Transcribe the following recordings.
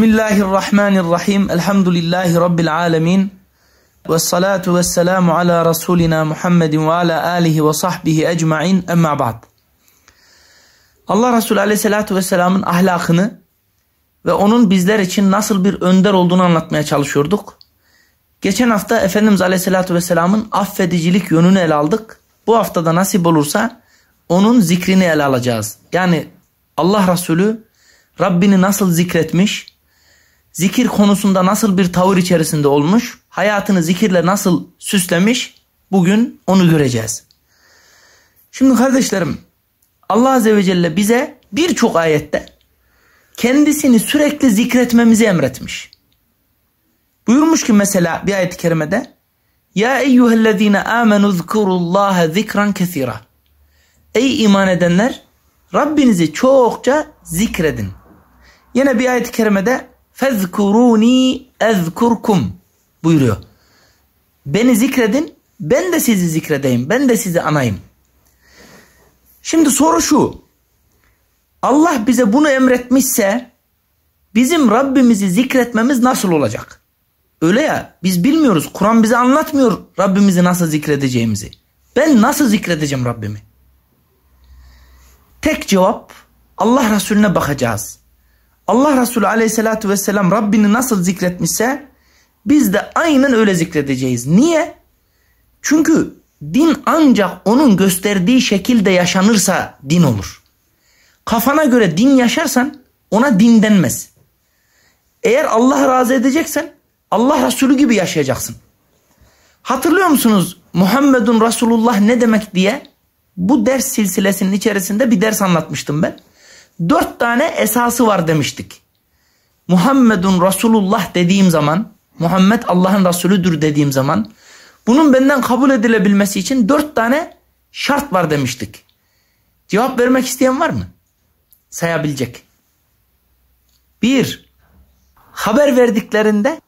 Bismillahirrahmanirrahim. Elhamdülillahi Rabbil alemin. Ve salatu ve selamu ala Resulina Muhammedin ve ala alihi ve sahbihi ecmain emma ba'd. Allah Resulü aleyhissalatu vesselamın ahlakını ve onun bizler için nasıl bir önder olduğunu anlatmaya çalışıyorduk. Geçen hafta Efendimiz aleyhissalatu vesselamın affedicilik yönünü ele aldık. Bu haftada nasip olursa onun zikrini ele alacağız. Yani Allah Resulü Rabbini nasıl zikretmiş, zikir konusunda nasıl bir tavır içerisinde olmuş, hayatını zikirle nasıl süslemiş bugün onu göreceğiz. Şimdi kardeşlerim Allah Azze ve Celle bize birçok ayette kendisini sürekli zikretmemizi emretmiş. Buyurmuş ki mesela bir ayet-i kerimede Ya eyyühellezine amenu zkurullaha zikran kesira Ey iman edenler Rabbinizi çokça zikredin. Yine bir ayet-i kerimede fezkuruni ezkurkum buyuruyor. Beni zikredin, ben de sizi zikredeyim, ben de sizi anayım. Şimdi soru şu. Allah bize bunu emretmişse bizim Rabbimizi zikretmemiz nasıl olacak? Öyle ya biz bilmiyoruz. Kur'an bize anlatmıyor Rabbimizi nasıl zikredeceğimizi. Ben nasıl zikredeceğim Rabbimi? Tek cevap Allah Resulüne bakacağız. Allah Resulü aleyhissalatü vesselam Rabbini nasıl zikretmişse biz de aynen öyle zikredeceğiz. Niye? Çünkü din ancak onun gösterdiği şekilde yaşanırsa din olur. Kafana göre din yaşarsan ona din denmez. Eğer Allah razı edeceksen Allah Resulü gibi yaşayacaksın. Hatırlıyor musunuz Muhammedun Resulullah ne demek diye bu ders silsilesinin içerisinde bir ders anlatmıştım ben dört tane esası var demiştik. Muhammedun Resulullah dediğim zaman, Muhammed Allah'ın Resulüdür dediğim zaman, bunun benden kabul edilebilmesi için dört tane şart var demiştik. Cevap vermek isteyen var mı? Sayabilecek. Bir, haber verdiklerinde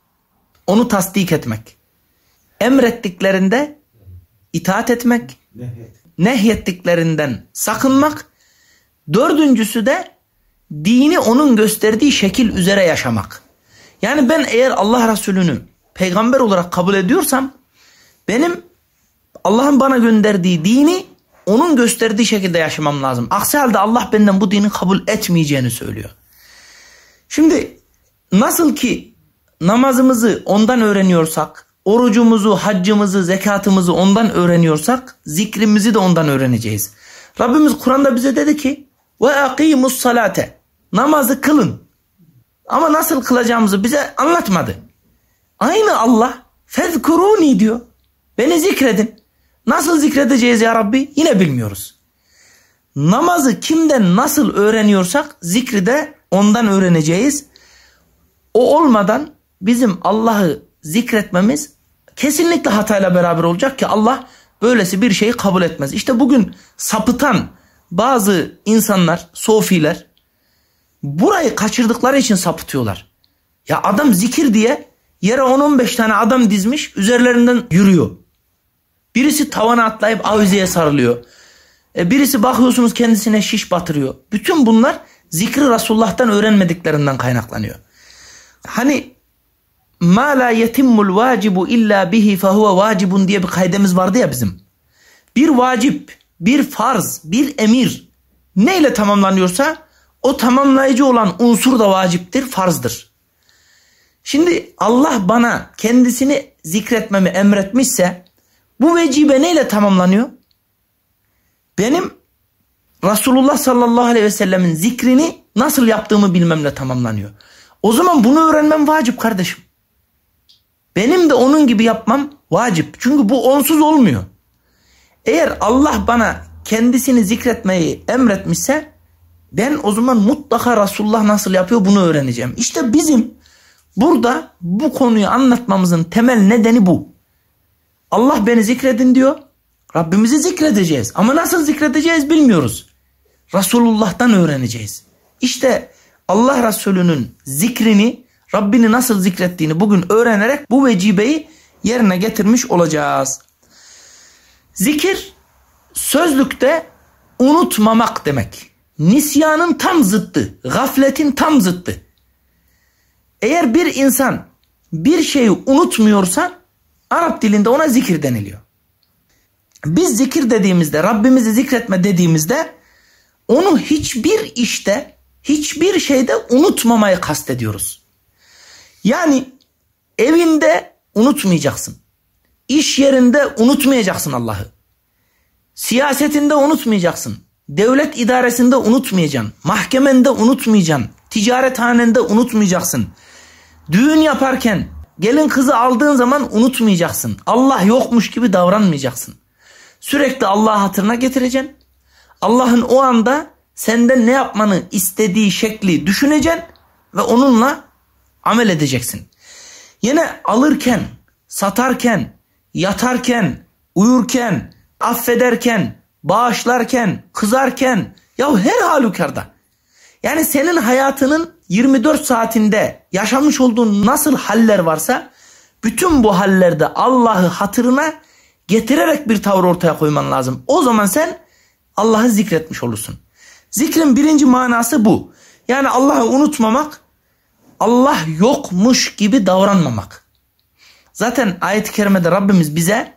onu tasdik etmek. Emrettiklerinde itaat etmek. Nehyettiklerinden sakınmak Dördüncüsü de dini onun gösterdiği şekil üzere yaşamak. Yani ben eğer Allah Resulü'nü peygamber olarak kabul ediyorsam benim Allah'ın bana gönderdiği dini onun gösterdiği şekilde yaşamam lazım. Aksi halde Allah benden bu dini kabul etmeyeceğini söylüyor. Şimdi nasıl ki namazımızı ondan öğreniyorsak, orucumuzu, haccımızı, zekatımızı ondan öğreniyorsak zikrimizi de ondan öğreneceğiz. Rabbimiz Kur'an'da bize dedi ki ve akimus salate. Namazı kılın. Ama nasıl kılacağımızı bize anlatmadı. Aynı Allah fezkuruni diyor. Beni zikredin. Nasıl zikredeceğiz ya Rabbi? Yine bilmiyoruz. Namazı kimden nasıl öğreniyorsak zikri de ondan öğreneceğiz. O olmadan bizim Allah'ı zikretmemiz kesinlikle hatayla beraber olacak ki Allah böylesi bir şeyi kabul etmez. İşte bugün sapıtan bazı insanlar, sofiler burayı kaçırdıkları için sapıtıyorlar. Ya adam zikir diye yere 10-15 tane adam dizmiş üzerlerinden yürüyor. Birisi tavana atlayıp avizeye sarılıyor. E, birisi bakıyorsunuz kendisine şiş batırıyor. Bütün bunlar zikri Resulullah'tan öğrenmediklerinden kaynaklanıyor. Hani ma la yetimmul vacibu illa bihi fehuve vacibun diye bir kaydemiz vardı ya bizim. Bir vacip bir farz, bir emir neyle tamamlanıyorsa o tamamlayıcı olan unsur da vaciptir, farzdır. Şimdi Allah bana kendisini zikretmemi emretmişse bu vecibe neyle tamamlanıyor? Benim Resulullah sallallahu aleyhi ve sellemin zikrini nasıl yaptığımı bilmemle tamamlanıyor. O zaman bunu öğrenmem vacip kardeşim. Benim de onun gibi yapmam vacip. Çünkü bu onsuz olmuyor. Eğer Allah bana kendisini zikretmeyi emretmişse ben o zaman mutlaka Resulullah nasıl yapıyor bunu öğreneceğim. İşte bizim burada bu konuyu anlatmamızın temel nedeni bu. Allah beni zikredin diyor. Rabbimizi zikredeceğiz ama nasıl zikredeceğiz bilmiyoruz. Resulullah'tan öğreneceğiz. İşte Allah Resulü'nün zikrini, Rabbini nasıl zikrettiğini bugün öğrenerek bu vecibeyi yerine getirmiş olacağız. Zikir sözlükte unutmamak demek. Nisyanın tam zıttı, gafletin tam zıttı. Eğer bir insan bir şeyi unutmuyorsa Arap dilinde ona zikir deniliyor. Biz zikir dediğimizde, Rabbimizi zikretme dediğimizde onu hiçbir işte, hiçbir şeyde unutmamayı kastediyoruz. Yani evinde unutmayacaksın. İş yerinde unutmayacaksın Allah'ı. Siyasetinde unutmayacaksın. Devlet idaresinde unutmayacaksın. Mahkemende unutmayacaksın. Ticarethanende unutmayacaksın. Düğün yaparken gelin kızı aldığın zaman unutmayacaksın. Allah yokmuş gibi davranmayacaksın. Sürekli Allah hatırına getireceksin. Allah'ın o anda senden ne yapmanı istediği şekli düşüneceksin ve onunla amel edeceksin. Yine alırken, satarken, yatarken, uyurken, affederken, bağışlarken, kızarken ya her halükarda. Yani senin hayatının 24 saatinde yaşamış olduğun nasıl haller varsa bütün bu hallerde Allah'ı hatırına getirerek bir tavır ortaya koyman lazım. O zaman sen Allah'ı zikretmiş olursun. Zikrin birinci manası bu. Yani Allah'ı unutmamak, Allah yokmuş gibi davranmamak. Zaten ayet-i kerimede Rabbimiz bize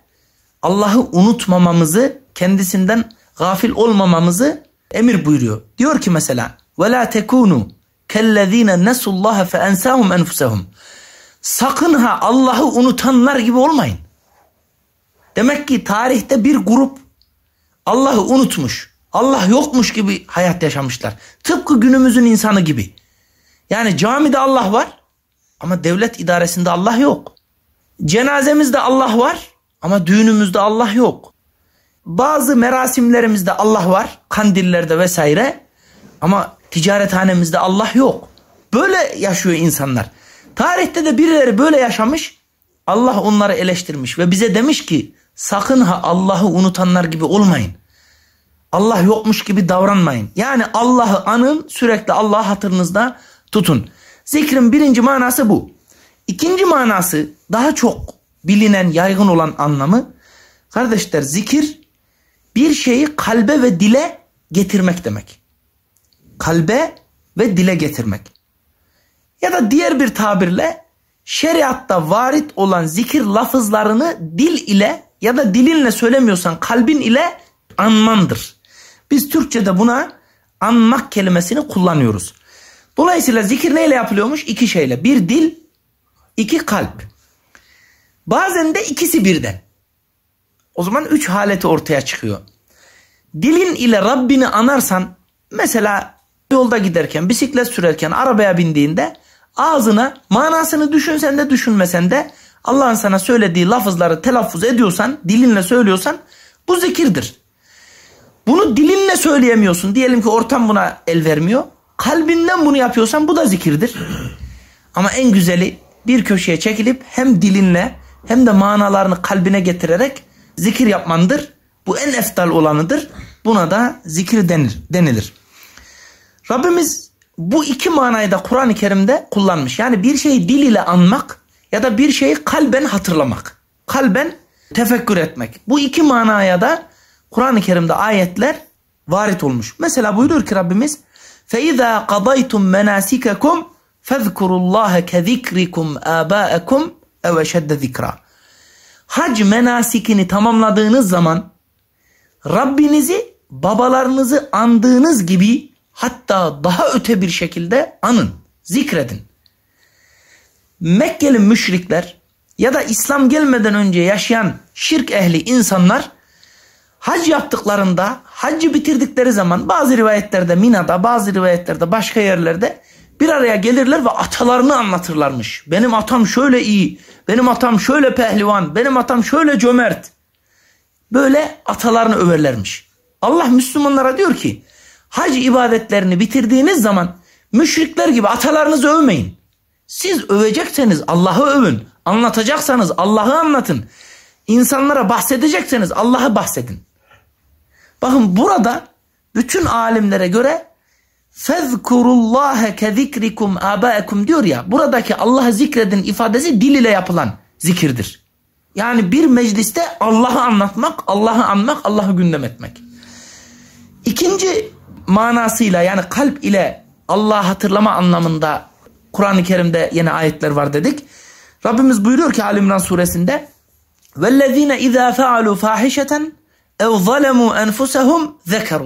Allah'ı unutmamamızı, kendisinden gafil olmamamızı emir buyuruyor. Diyor ki mesela وَلَا تَكُونُوا كَلَّذ۪ينَ نَسُوا اللّٰهَ فَاَنْسَاهُمْ اَنْفُسَهُمْ Sakın ha Allah'ı unutanlar gibi olmayın. Demek ki tarihte bir grup Allah'ı unutmuş. Allah yokmuş gibi hayat yaşamışlar. Tıpkı günümüzün insanı gibi. Yani camide Allah var ama devlet idaresinde Allah yok. Cenazemizde Allah var ama düğünümüzde Allah yok. Bazı merasimlerimizde Allah var, kandillerde vesaire ama ticarethanemizde Allah yok. Böyle yaşıyor insanlar. Tarihte de birileri böyle yaşamış. Allah onları eleştirmiş ve bize demiş ki sakın ha Allah'ı unutanlar gibi olmayın. Allah yokmuş gibi davranmayın. Yani Allah'ı anın sürekli Allah hatırınızda tutun. Zikrin birinci manası bu. İkinci manası daha çok bilinen yaygın olan anlamı kardeşler zikir bir şeyi kalbe ve dile getirmek demek. Kalbe ve dile getirmek. Ya da diğer bir tabirle şeriatta varit olan zikir lafızlarını dil ile ya da dilinle söylemiyorsan kalbin ile anmandır. Biz Türkçe'de buna anmak kelimesini kullanıyoruz. Dolayısıyla zikir neyle yapılıyormuş? İki şeyle. Bir dil iki kalp. Bazen de ikisi birden. O zaman üç haleti ortaya çıkıyor. Dilin ile Rabbini anarsan mesela yolda giderken, bisiklet sürerken, arabaya bindiğinde ağzına manasını düşünsen de düşünmesen de Allah'ın sana söylediği lafızları telaffuz ediyorsan, dilinle söylüyorsan bu zikirdir. Bunu dilinle söyleyemiyorsun. Diyelim ki ortam buna el vermiyor. Kalbinden bunu yapıyorsan bu da zikirdir. Ama en güzeli bir köşeye çekilip hem dilinle hem de manalarını kalbine getirerek zikir yapmandır. Bu en eftal olanıdır. Buna da zikir denir, denilir. Rabbimiz bu iki manayı da Kur'an-ı Kerim'de kullanmış. Yani bir şeyi dil ile anmak ya da bir şeyi kalben hatırlamak. Kalben tefekkür etmek. Bu iki manaya da Kur'an-ı Kerim'de ayetler varit olmuş. Mesela buyurur ki Rabbimiz فَاِذَا قَضَيْتُمْ مَنَاسِكَكُمْ Fezkurullaha kezikrikum âbâekum ev eşedde zikra. Hac menasikini tamamladığınız zaman Rabbinizi babalarınızı andığınız gibi hatta daha öte bir şekilde anın, zikredin. Mekkeli müşrikler ya da İslam gelmeden önce yaşayan şirk ehli insanlar hac yaptıklarında, hacı bitirdikleri zaman bazı rivayetlerde Mina'da, bazı rivayetlerde başka yerlerde bir araya gelirler ve atalarını anlatırlarmış. Benim atam şöyle iyi, benim atam şöyle pehlivan, benim atam şöyle cömert. Böyle atalarını överlermiş. Allah Müslümanlara diyor ki hac ibadetlerini bitirdiğiniz zaman müşrikler gibi atalarınızı övmeyin. Siz övecekseniz Allah'ı övün, anlatacaksanız Allah'ı anlatın. insanlara bahsedecekseniz Allah'ı bahsedin. Bakın burada bütün alimlere göre Fezkurullaha kezikrikum abaekum diyor ya. Buradaki Allah'ı zikredin ifadesi dil ile yapılan zikirdir. Yani bir mecliste Allah'ı anlatmak, Allah'ı anmak, Allah'ı gündem etmek. İkinci manasıyla yani kalp ile Allah'ı hatırlama anlamında Kur'an-ı Kerim'de yeni ayetler var dedik. Rabbimiz buyuruyor ki Ali İmran suresinde وَالَّذ۪ينَ اِذَا فَعَلُوا فَاحِشَةً اَوْ ظَلَمُوا اَنْفُسَهُمْ ذَكَرُ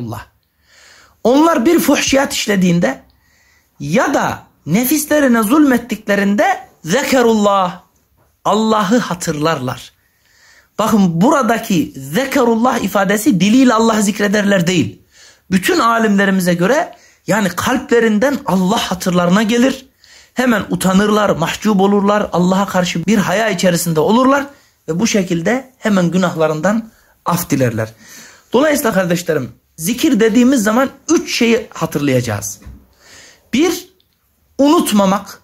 onlar bir fuhşiyat işlediğinde ya da nefislerine zulmettiklerinde zekerullah Allah'ı hatırlarlar. Bakın buradaki zekerullah ifadesi diliyle Allah zikrederler değil. Bütün alimlerimize göre yani kalplerinden Allah hatırlarına gelir. Hemen utanırlar, mahcup olurlar, Allah'a karşı bir haya içerisinde olurlar ve bu şekilde hemen günahlarından af dilerler. Dolayısıyla kardeşlerim zikir dediğimiz zaman üç şeyi hatırlayacağız. Bir, unutmamak.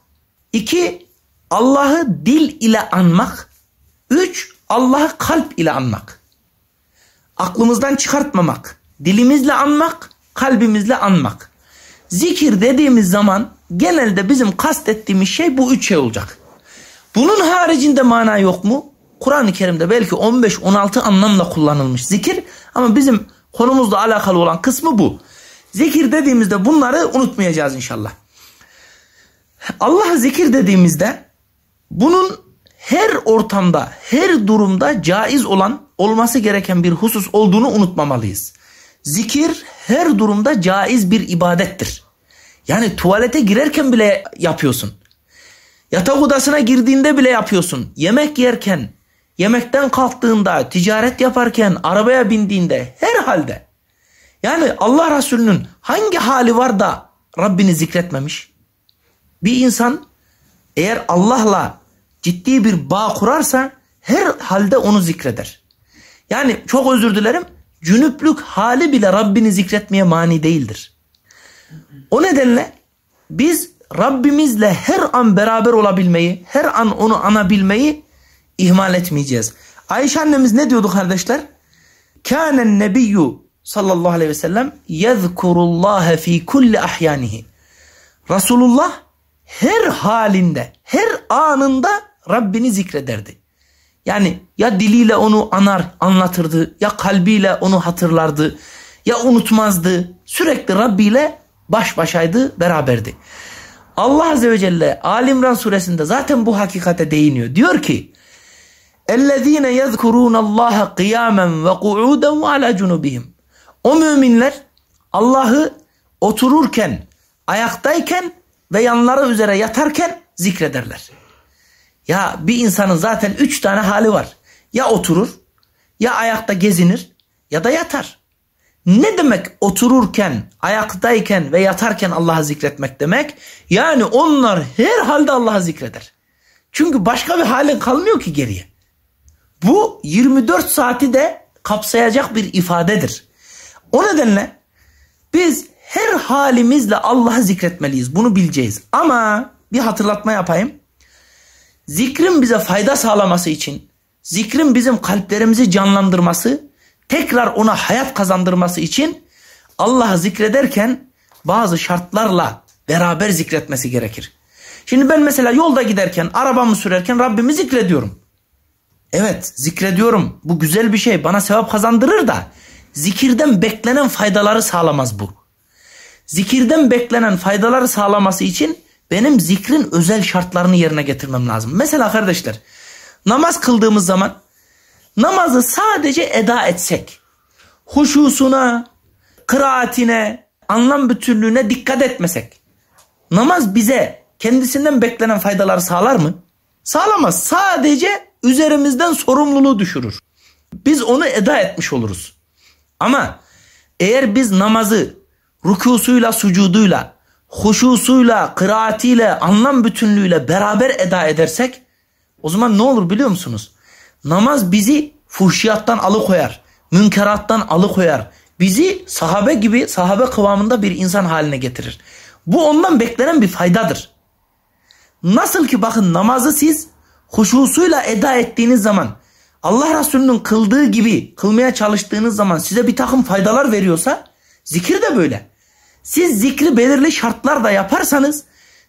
iki Allah'ı dil ile anmak. Üç, Allah'ı kalp ile anmak. Aklımızdan çıkartmamak. Dilimizle anmak, kalbimizle anmak. Zikir dediğimiz zaman genelde bizim kastettiğimiz şey bu üç şey olacak. Bunun haricinde mana yok mu? Kur'an-ı Kerim'de belki 15-16 anlamla kullanılmış zikir ama bizim Konumuzla alakalı olan kısmı bu. Zikir dediğimizde bunları unutmayacağız inşallah. Allah'a zikir dediğimizde bunun her ortamda, her durumda caiz olan, olması gereken bir husus olduğunu unutmamalıyız. Zikir her durumda caiz bir ibadettir. Yani tuvalete girerken bile yapıyorsun. Yatak odasına girdiğinde bile yapıyorsun. Yemek yerken, Yemekten kalktığında, ticaret yaparken, arabaya bindiğinde, her halde. Yani Allah Resulü'nün hangi hali var da Rabbini zikretmemiş? Bir insan eğer Allah'la ciddi bir bağ kurarsa her halde onu zikreder. Yani çok özür dilerim cünüplük hali bile Rabbini zikretmeye mani değildir. O nedenle biz Rabbimizle her an beraber olabilmeyi, her an onu anabilmeyi ihmal etmeyeceğiz. Ayşe annemiz ne diyordu kardeşler? Kânen nebiyyü sallallahu aleyhi ve sellem yezkurullâhe fî kulli ahyanihi. Resulullah her halinde, her anında Rabbini zikrederdi. Yani ya diliyle onu anar, anlatırdı, ya kalbiyle onu hatırlardı, ya unutmazdı. Sürekli Rabbi ile baş başaydı, beraberdi. Allah Azze ve Celle Alimran suresinde zaten bu hakikate değiniyor. Diyor ki اَلَّذ۪ينَ يَذْكُرُونَ اللّٰهَ قِيَامًا وَقُعُودًا وَعَلَى جُنُوبِهِمْ O müminler Allah'ı otururken, ayaktayken ve yanları üzere yatarken zikrederler. Ya bir insanın zaten üç tane hali var. Ya oturur, ya ayakta gezinir ya da yatar. Ne demek otururken, ayaktayken ve yatarken Allah'ı zikretmek demek? Yani onlar her halde Allah'ı zikreder. Çünkü başka bir halin kalmıyor ki geriye. Bu 24 saati de kapsayacak bir ifadedir. O nedenle biz her halimizle Allah'ı zikretmeliyiz. Bunu bileceğiz. Ama bir hatırlatma yapayım. Zikrin bize fayda sağlaması için, zikrin bizim kalplerimizi canlandırması, tekrar ona hayat kazandırması için Allah'ı zikrederken bazı şartlarla beraber zikretmesi gerekir. Şimdi ben mesela yolda giderken, arabamı sürerken Rabbimi zikrediyorum. Evet zikrediyorum bu güzel bir şey bana sevap kazandırır da zikirden beklenen faydaları sağlamaz bu. Zikirden beklenen faydaları sağlaması için benim zikrin özel şartlarını yerine getirmem lazım. Mesela kardeşler namaz kıldığımız zaman namazı sadece eda etsek huşusuna, kıraatine, anlam bütünlüğüne dikkat etmesek namaz bize kendisinden beklenen faydaları sağlar mı? Sağlamaz. Sadece üzerimizden sorumluluğu düşürür. Biz onu eda etmiş oluruz. Ama eğer biz namazı rükusuyla, sucuduyla, huşusuyla, kıraatiyle, anlam bütünlüğüyle beraber eda edersek o zaman ne olur biliyor musunuz? Namaz bizi fuhşiyattan alıkoyar, münkerattan alıkoyar. Bizi sahabe gibi, sahabe kıvamında bir insan haline getirir. Bu ondan beklenen bir faydadır. Nasıl ki bakın namazı siz huşusuyla eda ettiğiniz zaman Allah Resulü'nün kıldığı gibi kılmaya çalıştığınız zaman size bir takım faydalar veriyorsa zikir de böyle. Siz zikri belirli şartlarda yaparsanız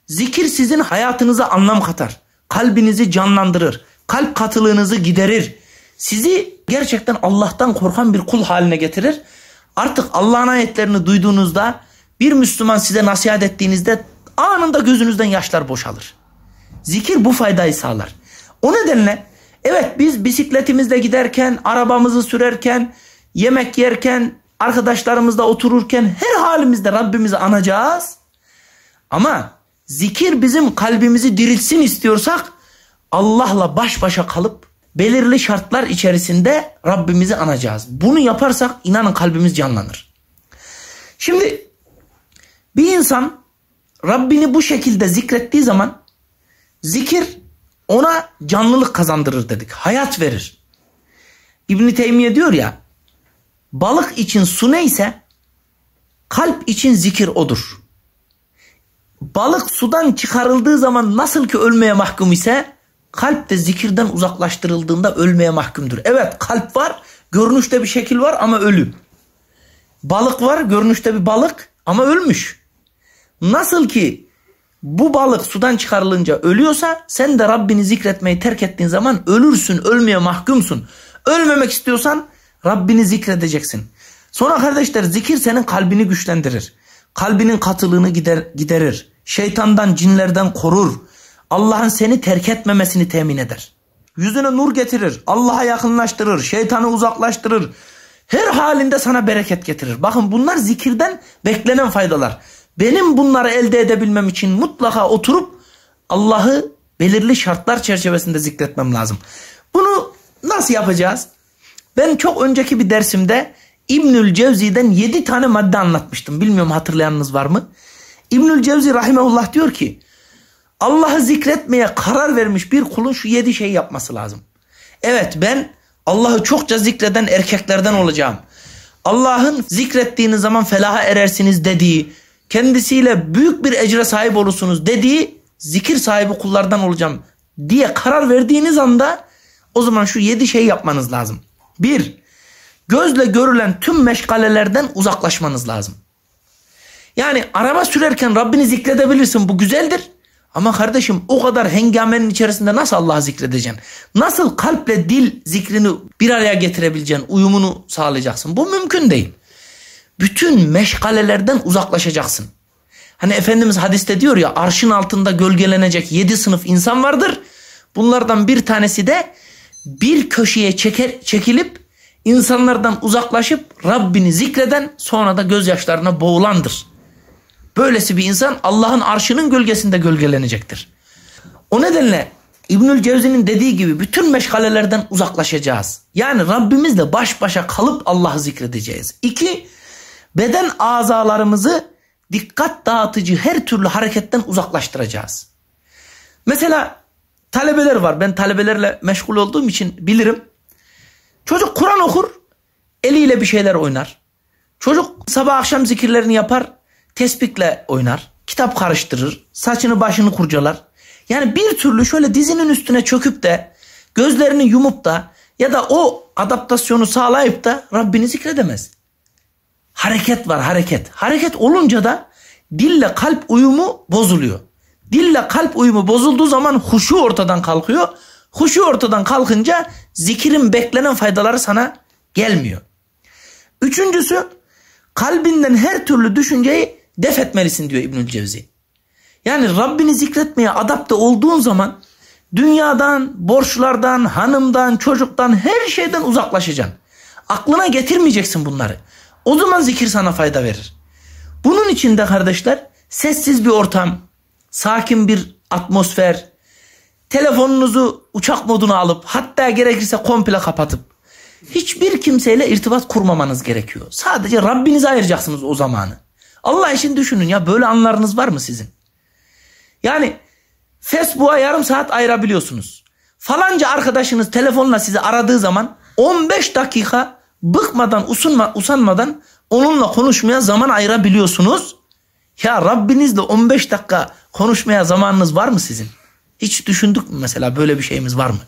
zikir sizin hayatınıza anlam katar. Kalbinizi canlandırır. Kalp katılığınızı giderir. Sizi gerçekten Allah'tan korkan bir kul haline getirir. Artık Allah'ın ayetlerini duyduğunuzda bir Müslüman size nasihat ettiğinizde anında gözünüzden yaşlar boşalır. Zikir bu faydayı sağlar. O nedenle evet biz bisikletimizle giderken, arabamızı sürerken, yemek yerken, arkadaşlarımızla otururken her halimizde Rabbimizi anacağız. Ama zikir bizim kalbimizi dirilsin istiyorsak Allah'la baş başa kalıp belirli şartlar içerisinde Rabbimizi anacağız. Bunu yaparsak inanın kalbimiz canlanır. Şimdi bir insan Rabbini bu şekilde zikrettiği zaman zikir ona canlılık kazandırır dedik. Hayat verir. İbn Teymiye diyor ya balık için su neyse kalp için zikir odur. Balık sudan çıkarıldığı zaman nasıl ki ölmeye mahkum ise kalp de zikirden uzaklaştırıldığında ölmeye mahkumdur. Evet kalp var görünüşte bir şekil var ama ölü. Balık var görünüşte bir balık ama ölmüş. Nasıl ki bu balık sudan çıkarılınca ölüyorsa sen de Rabbini zikretmeyi terk ettiğin zaman ölürsün, ölmeye mahkumsun. Ölmemek istiyorsan Rabbini zikredeceksin. Sonra kardeşler zikir senin kalbini güçlendirir. Kalbinin katılığını gider, giderir. Şeytandan, cinlerden korur. Allah'ın seni terk etmemesini temin eder. Yüzüne nur getirir. Allah'a yakınlaştırır. Şeytanı uzaklaştırır. Her halinde sana bereket getirir. Bakın bunlar zikirden beklenen faydalar. Benim bunları elde edebilmem için mutlaka oturup Allah'ı belirli şartlar çerçevesinde zikretmem lazım. Bunu nasıl yapacağız? Ben çok önceki bir dersimde İbnül Cevzi'den 7 tane madde anlatmıştım. Bilmiyorum hatırlayanınız var mı? İbnül Cevzi rahimehullah diyor ki Allah'ı zikretmeye karar vermiş bir kulun şu 7 şey yapması lazım. Evet ben Allah'ı çokça zikreden erkeklerden olacağım. Allah'ın zikrettiğiniz zaman felaha erersiniz dediği kendisiyle büyük bir ecre sahip olursunuz dediği zikir sahibi kullardan olacağım diye karar verdiğiniz anda o zaman şu yedi şey yapmanız lazım. Bir, gözle görülen tüm meşgalelerden uzaklaşmanız lazım. Yani araba sürerken Rabbini zikredebilirsin bu güzeldir. Ama kardeşim o kadar hengamenin içerisinde nasıl Allah'ı zikredeceksin? Nasıl kalple dil zikrini bir araya getirebileceksin, uyumunu sağlayacaksın? Bu mümkün değil bütün meşgalelerden uzaklaşacaksın. Hani Efendimiz hadiste diyor ya arşın altında gölgelenecek yedi sınıf insan vardır. Bunlardan bir tanesi de bir köşeye çeker, çekilip insanlardan uzaklaşıp Rabbini zikreden sonra da gözyaşlarına boğulandır. Böylesi bir insan Allah'ın arşının gölgesinde gölgelenecektir. O nedenle İbnül Cevzi'nin dediği gibi bütün meşgalelerden uzaklaşacağız. Yani Rabbimizle baş başa kalıp Allah'ı zikredeceğiz. İki, beden azalarımızı dikkat dağıtıcı her türlü hareketten uzaklaştıracağız. Mesela talebeler var. Ben talebelerle meşgul olduğum için bilirim. Çocuk Kur'an okur, eliyle bir şeyler oynar. Çocuk sabah akşam zikirlerini yapar, tespikle oynar. Kitap karıştırır, saçını başını kurcalar. Yani bir türlü şöyle dizinin üstüne çöküp de gözlerini yumup da ya da o adaptasyonu sağlayıp da Rabbini zikredemez hareket var hareket. Hareket olunca da dille kalp uyumu bozuluyor. Dille kalp uyumu bozulduğu zaman huşu ortadan kalkıyor. Huşu ortadan kalkınca zikirin beklenen faydaları sana gelmiyor. Üçüncüsü kalbinden her türlü düşünceyi def etmelisin diyor İbnül Cevzi. Yani Rabbini zikretmeye adapte olduğun zaman dünyadan, borçlardan, hanımdan, çocuktan her şeyden uzaklaşacaksın. Aklına getirmeyeceksin bunları. O zaman zikir sana fayda verir. Bunun için de kardeşler sessiz bir ortam, sakin bir atmosfer, telefonunuzu uçak moduna alıp hatta gerekirse komple kapatıp hiçbir kimseyle irtibat kurmamanız gerekiyor. Sadece Rabbinize ayıracaksınız o zamanı. Allah için düşünün ya böyle anlarınız var mı sizin? Yani Facebook'a yarım saat ayırabiliyorsunuz. Falanca arkadaşınız telefonla sizi aradığı zaman 15 dakika bıkmadan, usunma, usanmadan onunla konuşmaya zaman ayırabiliyorsunuz. Ya Rabbinizle 15 dakika konuşmaya zamanınız var mı sizin? Hiç düşündük mü mesela böyle bir şeyimiz var mı?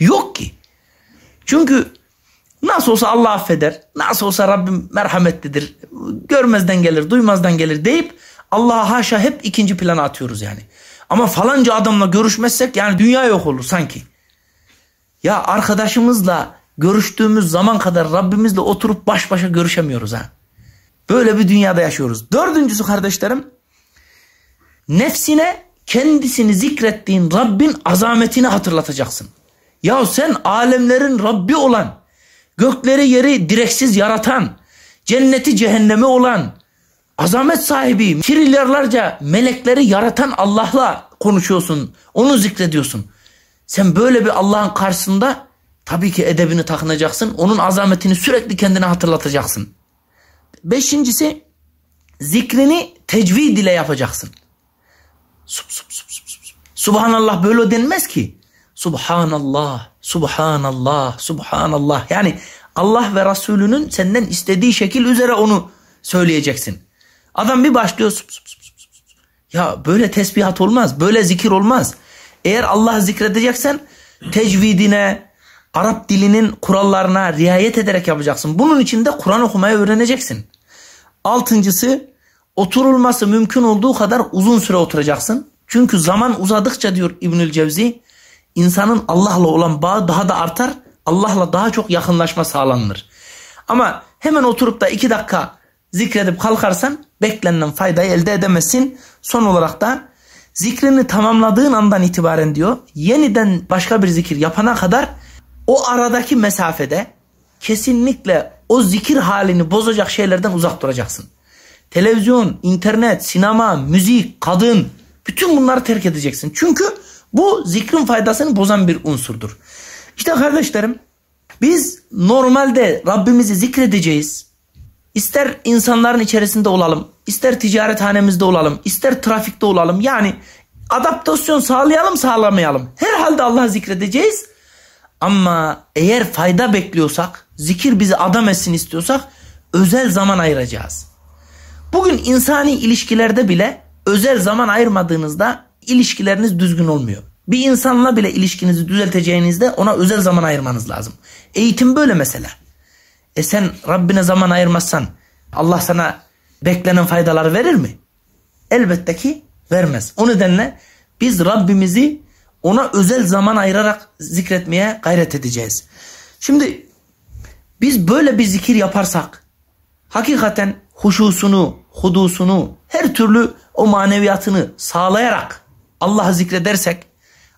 Yok ki. Çünkü nasıl olsa Allah affeder, nasıl olsa Rabbim merhametlidir, görmezden gelir, duymazdan gelir deyip Allah'a haşa hep ikinci plana atıyoruz yani. Ama falanca adamla görüşmezsek yani dünya yok olur sanki. Ya arkadaşımızla görüştüğümüz zaman kadar Rabbimizle oturup baş başa görüşemiyoruz ha. Böyle bir dünyada yaşıyoruz. Dördüncüsü kardeşlerim nefsine kendisini zikrettiğin Rabbin azametini hatırlatacaksın. Ya sen alemlerin Rabbi olan, gökleri yeri direksiz yaratan, cenneti cehennemi olan, azamet sahibi, trilyarlarca melekleri yaratan Allah'la konuşuyorsun, onu zikrediyorsun. Sen böyle bir Allah'ın karşısında Tabii ki edebini takınacaksın. Onun azametini sürekli kendine hatırlatacaksın. Beşincisi zikrini tecvid ile yapacaksın. Sub, sub, sub, sub, sub. Subhanallah böyle denmez ki. Subhanallah, Subhanallah, Subhanallah. Yani Allah ve Resulünün senden istediği şekil üzere onu söyleyeceksin. Adam bir başlıyor. Sub, sub, sub, sub, sub. Ya böyle tesbihat olmaz, böyle zikir olmaz. Eğer Allah zikredeceksen tecvidine, Arap dilinin kurallarına riayet ederek yapacaksın. Bunun için de Kur'an okumayı öğreneceksin. Altıncısı oturulması mümkün olduğu kadar uzun süre oturacaksın. Çünkü zaman uzadıkça diyor İbnül Cevzi insanın Allah'la olan bağı daha da artar. Allah'la daha çok yakınlaşma sağlanır. Ama hemen oturup da iki dakika zikredip kalkarsan beklenen faydayı elde edemezsin. Son olarak da zikrini tamamladığın andan itibaren diyor yeniden başka bir zikir yapana kadar o aradaki mesafede kesinlikle o zikir halini bozacak şeylerden uzak duracaksın. Televizyon, internet, sinema, müzik, kadın bütün bunları terk edeceksin. Çünkü bu zikrin faydasını bozan bir unsurdur. İşte kardeşlerim biz normalde Rabbimizi zikredeceğiz. İster insanların içerisinde olalım, ister ticaret hanemizde olalım, ister trafikte olalım. Yani adaptasyon sağlayalım sağlamayalım. Herhalde Allah'ı zikredeceğiz. Ama eğer fayda bekliyorsak, zikir bizi adam etsin istiyorsak özel zaman ayıracağız. Bugün insani ilişkilerde bile özel zaman ayırmadığınızda ilişkileriniz düzgün olmuyor. Bir insanla bile ilişkinizi düzelteceğinizde ona özel zaman ayırmanız lazım. Eğitim böyle mesela. E sen Rabbine zaman ayırmazsan Allah sana beklenen faydaları verir mi? Elbette ki vermez. O nedenle biz Rabbimizi ona özel zaman ayırarak zikretmeye gayret edeceğiz. Şimdi biz böyle bir zikir yaparsak hakikaten huşusunu, hudusunu, her türlü o maneviyatını sağlayarak Allah'ı zikredersek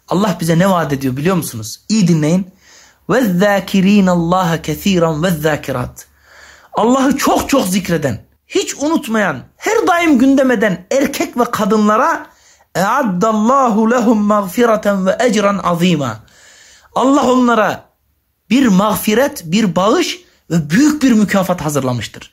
Allah bize ne vaat ediyor biliyor musunuz? İyi dinleyin. Ve وَالذَّاكِر۪ينَ اللّٰهَ ve zâkirat. Allah'ı çok çok zikreden, hiç unutmayan, her daim gündemeden erkek ve kadınlara Eaddallahu lehum mağfireten ve ecran azima. Allah onlara bir mağfiret, bir bağış ve büyük bir mükafat hazırlamıştır.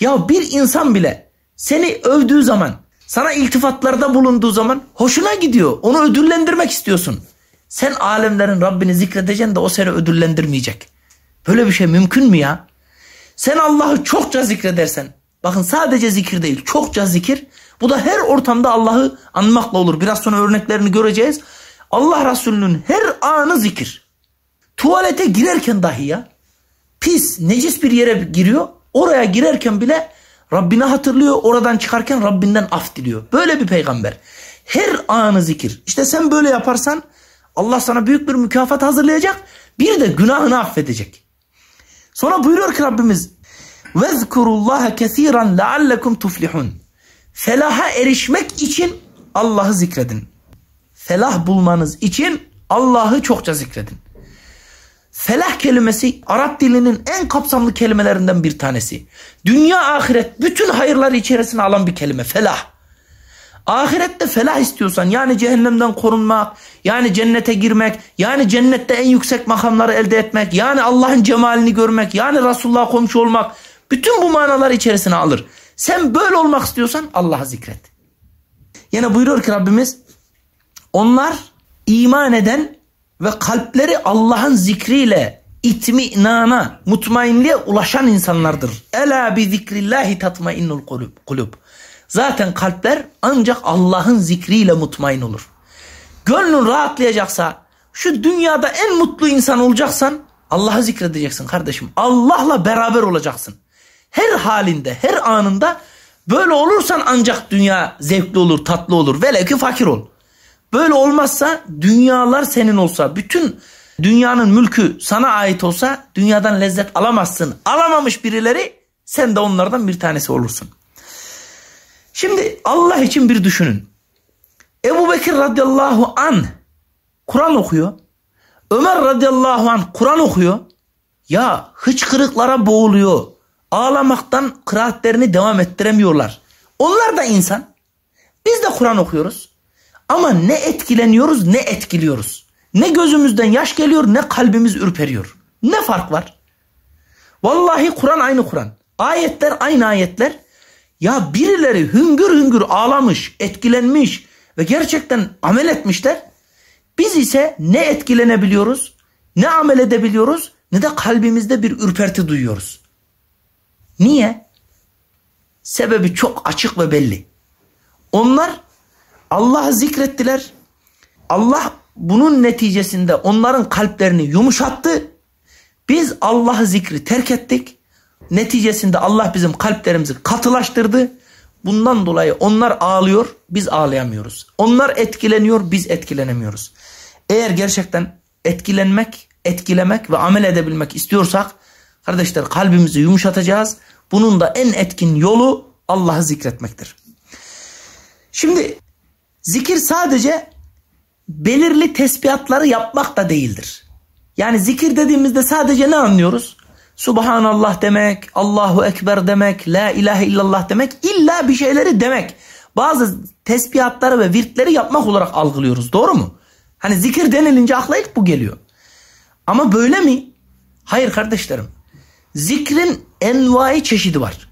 Ya bir insan bile seni övdüğü zaman, sana iltifatlarda bulunduğu zaman hoşuna gidiyor. Onu ödüllendirmek istiyorsun. Sen alemlerin Rabbini zikredeceksin de o seni ödüllendirmeyecek. Böyle bir şey mümkün mü ya? Sen Allah'ı çokça zikredersen, bakın sadece zikir değil, çokça zikir bu da her ortamda Allah'ı anmakla olur. Biraz sonra örneklerini göreceğiz. Allah Resulü'nün her anı zikir. Tuvalete girerken dahi ya. Pis, necis bir yere giriyor. Oraya girerken bile Rabbini hatırlıyor. Oradan çıkarken Rabbinden af diliyor. Böyle bir peygamber. Her anı zikir. İşte sen böyle yaparsan Allah sana büyük bir mükafat hazırlayacak. Bir de günahını affedecek. Sonra buyuruyor ki Rabbimiz وَذْكُرُوا اللّٰهَ كَث۪يرًا لَعَلَّكُمْ تُفْلِحُونَ Felaha erişmek için Allah'ı zikredin. Felah bulmanız için Allah'ı çokça zikredin. Felah kelimesi Arap dilinin en kapsamlı kelimelerinden bir tanesi. Dünya ahiret bütün hayırları içerisine alan bir kelime felah. Ahirette felah istiyorsan yani cehennemden korunmak, yani cennete girmek, yani cennette en yüksek makamları elde etmek, yani Allah'ın cemalini görmek, yani Resulullah'a komşu olmak bütün bu manalar içerisine alır. Sen böyle olmak istiyorsan Allah'a zikret. Yine buyuruyor ki Rabbimiz onlar iman eden ve kalpleri Allah'ın zikriyle itmi inana mutmainliğe ulaşan insanlardır. Ela bi zikrillahi tatmainnul kulub. kulub. Zaten kalpler ancak Allah'ın zikriyle mutmain olur. Gönlün rahatlayacaksa, şu dünyada en mutlu insan olacaksan Allah'ı zikredeceksin kardeşim. Allah'la beraber olacaksın. Her halinde, her anında böyle olursan ancak dünya zevkli olur, tatlı olur. Velev ki fakir ol. Böyle olmazsa dünyalar senin olsa, bütün dünyanın mülkü sana ait olsa dünyadan lezzet alamazsın. Alamamış birileri sen de onlardan bir tanesi olursun. Şimdi Allah için bir düşünün. Ebu Bekir radıyallahu an Kur'an okuyor. Ömer radıyallahu an Kur'an okuyor. Ya hıçkırıklara boğuluyor ağlamaktan kıraatlerini devam ettiremiyorlar. Onlar da insan. Biz de Kur'an okuyoruz. Ama ne etkileniyoruz ne etkiliyoruz. Ne gözümüzden yaş geliyor ne kalbimiz ürperiyor. Ne fark var? Vallahi Kur'an aynı Kur'an. Ayetler aynı ayetler. Ya birileri hüngür hüngür ağlamış, etkilenmiş ve gerçekten amel etmişler. Biz ise ne etkilenebiliyoruz, ne amel edebiliyoruz ne de kalbimizde bir ürperti duyuyoruz. Niye? Sebebi çok açık ve belli. Onlar Allah'ı zikrettiler. Allah bunun neticesinde onların kalplerini yumuşattı. Biz Allah'ı zikri terk ettik. Neticesinde Allah bizim kalplerimizi katılaştırdı. Bundan dolayı onlar ağlıyor, biz ağlayamıyoruz. Onlar etkileniyor, biz etkilenemiyoruz. Eğer gerçekten etkilenmek, etkilemek ve amel edebilmek istiyorsak Kardeşler kalbimizi yumuşatacağız. Bunun da en etkin yolu Allah'ı zikretmektir. Şimdi zikir sadece belirli tesbihatları yapmak da değildir. Yani zikir dediğimizde sadece ne anlıyoruz? Subhanallah demek, Allahu Ekber demek, La ilahe illallah demek, illa bir şeyleri demek. Bazı tesbihatları ve virtleri yapmak olarak algılıyoruz. Doğru mu? Hani zikir denilince akla ilk bu geliyor. Ama böyle mi? Hayır kardeşlerim. Zikrin envai çeşidi var.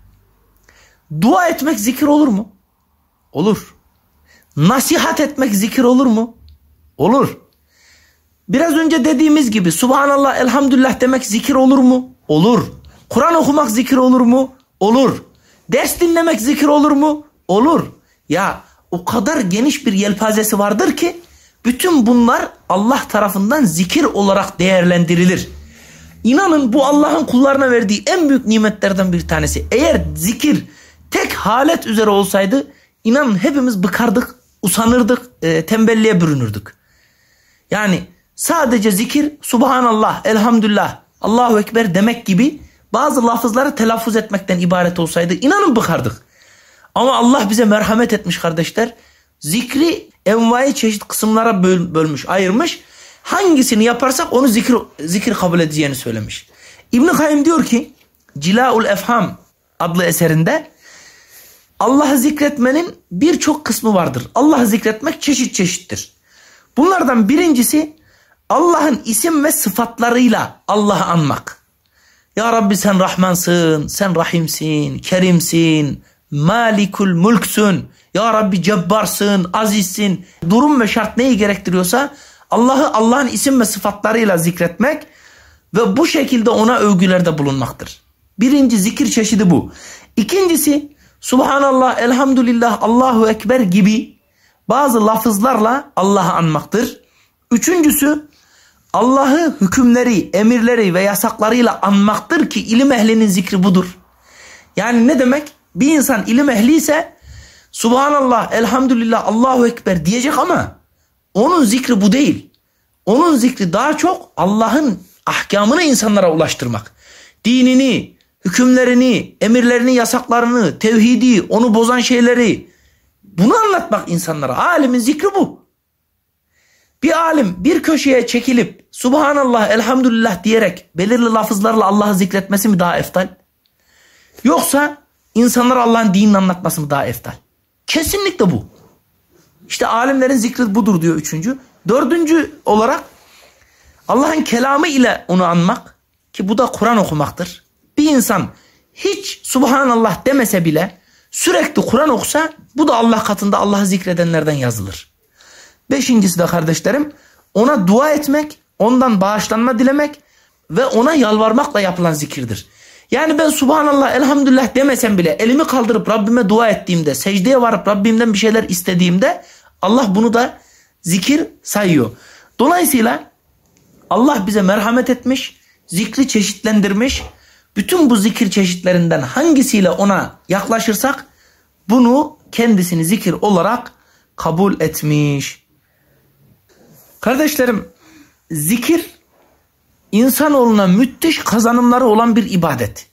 Dua etmek zikir olur mu? Olur. Nasihat etmek zikir olur mu? Olur. Biraz önce dediğimiz gibi subhanallah elhamdülillah demek zikir olur mu? Olur. Kur'an okumak zikir olur mu? Olur. Ders dinlemek zikir olur mu? Olur. Ya o kadar geniş bir yelpazesi vardır ki bütün bunlar Allah tarafından zikir olarak değerlendirilir. İnanın bu Allah'ın kullarına verdiği en büyük nimetlerden bir tanesi. Eğer zikir tek halet üzere olsaydı inanın hepimiz bıkardık, usanırdık, e, tembelliğe bürünürdük. Yani sadece zikir subhanallah, elhamdülillah, Allahu Ekber demek gibi bazı lafızları telaffuz etmekten ibaret olsaydı inanın bıkardık. Ama Allah bize merhamet etmiş kardeşler. Zikri envai çeşit kısımlara böl bölmüş, ayırmış hangisini yaparsak onu zikir, zikir kabul edeceğini söylemiş. İbn-i diyor ki Cilaul Efham adlı eserinde Allah'ı zikretmenin birçok kısmı vardır. Allah'ı zikretmek çeşit çeşittir. Bunlardan birincisi Allah'ın isim ve sıfatlarıyla Allah'ı anmak. Ya Rabbi sen Rahmansın, sen Rahimsin, Kerimsin, Malikul Mülksün. Ya Rabbi Cebbarsın, Azizsin. Durum ve şart neyi gerektiriyorsa Allah'ı Allah'ın isim ve sıfatlarıyla zikretmek ve bu şekilde ona övgülerde bulunmaktır. Birinci zikir çeşidi bu. İkincisi Subhanallah, Elhamdülillah, Allahu Ekber gibi bazı lafızlarla Allah'ı anmaktır. Üçüncüsü Allah'ı hükümleri, emirleri ve yasaklarıyla anmaktır ki ilim ehlinin zikri budur. Yani ne demek? Bir insan ilim ehli ise Subhanallah, Elhamdülillah, Allahu Ekber diyecek ama onun zikri bu değil. Onun zikri daha çok Allah'ın ahkamını insanlara ulaştırmak. Dinini, hükümlerini, emirlerini, yasaklarını, tevhidi, onu bozan şeyleri bunu anlatmak insanlara. Alimin zikri bu. Bir alim bir köşeye çekilip Subhanallah, Elhamdülillah diyerek belirli lafızlarla Allah'ı zikretmesi mi daha eftal? Yoksa insanlara Allah'ın dinini anlatması mı daha eftal? Kesinlikle bu. İşte alimlerin zikri budur diyor üçüncü. Dördüncü olarak Allah'ın kelamı ile onu anmak ki bu da Kur'an okumaktır. Bir insan hiç subhanallah demese bile sürekli Kur'an okusa bu da Allah katında Allah'ı zikredenlerden yazılır. Beşincisi de kardeşlerim ona dua etmek, ondan bağışlanma dilemek ve ona yalvarmakla yapılan zikirdir. Yani ben subhanallah elhamdülillah demesem bile elimi kaldırıp Rabbime dua ettiğimde, secdeye varıp Rabbimden bir şeyler istediğimde Allah bunu da zikir sayıyor. Dolayısıyla Allah bize merhamet etmiş, zikri çeşitlendirmiş. Bütün bu zikir çeşitlerinden hangisiyle ona yaklaşırsak bunu kendisini zikir olarak kabul etmiş. Kardeşlerim zikir insanoğluna müthiş kazanımları olan bir ibadet.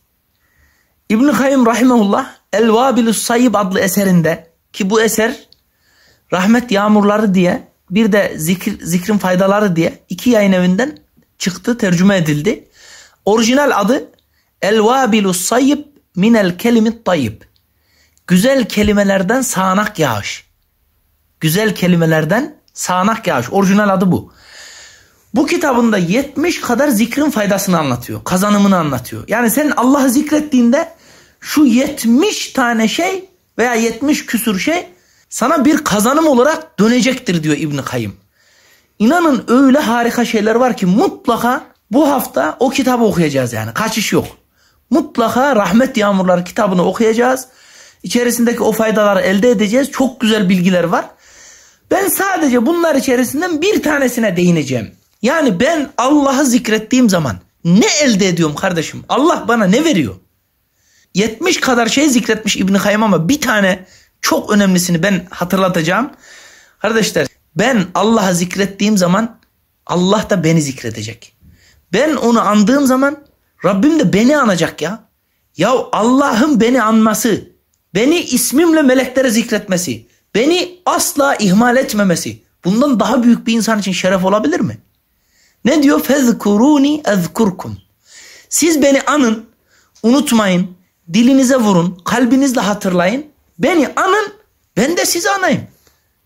İbn-i Kayyum Rahimahullah El-Vabilus Sayyib adlı eserinde ki bu eser Rahmet Yağmurları diye bir de zikir, zikrin faydaları diye iki yayın evinden çıktı tercüme edildi. Orijinal adı El Vabilus Sayyib Minel Kelimit Tayyib. Güzel kelimelerden sağanak yağış. Güzel kelimelerden sağanak yağış. Orijinal adı bu. Bu kitabında 70 kadar zikrin faydasını anlatıyor. Kazanımını anlatıyor. Yani sen Allah'ı zikrettiğinde şu 70 tane şey veya 70 küsur şey sana bir kazanım olarak dönecektir diyor İbn Kayyım. İnanın öyle harika şeyler var ki mutlaka bu hafta o kitabı okuyacağız yani. Kaçış yok. Mutlaka Rahmet yağmurlar kitabını okuyacağız. İçerisindeki o faydaları elde edeceğiz. Çok güzel bilgiler var. Ben sadece bunlar içerisinden bir tanesine değineceğim. Yani ben Allah'ı zikrettiğim zaman ne elde ediyorum kardeşim? Allah bana ne veriyor? 70 kadar şey zikretmiş İbn Kayyım ama bir tane çok önemlisini ben hatırlatacağım. Kardeşler ben Allah'a zikrettiğim zaman Allah da beni zikredecek. Ben onu andığım zaman Rabbim de beni anacak ya. Ya Allah'ın beni anması, beni ismimle meleklere zikretmesi, beni asla ihmal etmemesi bundan daha büyük bir insan için şeref olabilir mi? Ne diyor? Fezkuruni ezkurkum. Siz beni anın, unutmayın, dilinize vurun, kalbinizle hatırlayın. Beni anın ben de sizi anayım.